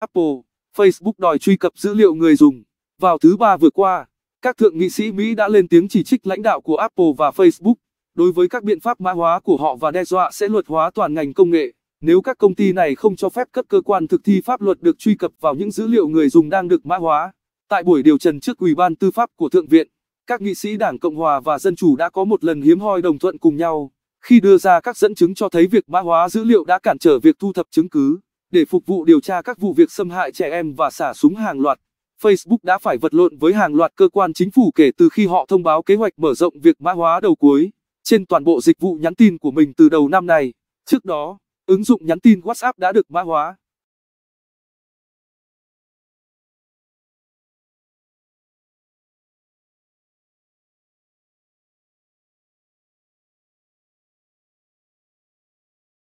Apple, Facebook đòi truy cập dữ liệu người dùng. Vào thứ ba vừa qua, các thượng nghị sĩ Mỹ đã lên tiếng chỉ trích lãnh đạo của Apple và Facebook đối với các biện pháp mã hóa của họ và đe dọa sẽ luật hóa toàn ngành công nghệ nếu các công ty này không cho phép các cơ quan thực thi pháp luật được truy cập vào những dữ liệu người dùng đang được mã hóa. Tại buổi điều trần trước Ủy ban Tư pháp của Thượng viện, các nghị sĩ Đảng Cộng hòa và Dân chủ đã có một lần hiếm hoi đồng thuận cùng nhau khi đưa ra các dẫn chứng cho thấy việc mã hóa dữ liệu đã cản trở việc thu thập chứng cứ để phục vụ điều tra các vụ việc xâm hại trẻ em và xả súng hàng loạt. Facebook đã phải vật lộn với hàng loạt cơ quan chính phủ kể từ khi họ thông báo kế hoạch mở rộng việc mã hóa đầu cuối trên toàn bộ dịch vụ nhắn tin của mình từ đầu năm này. Trước đó, ứng dụng nhắn tin WhatsApp đã được mã hóa.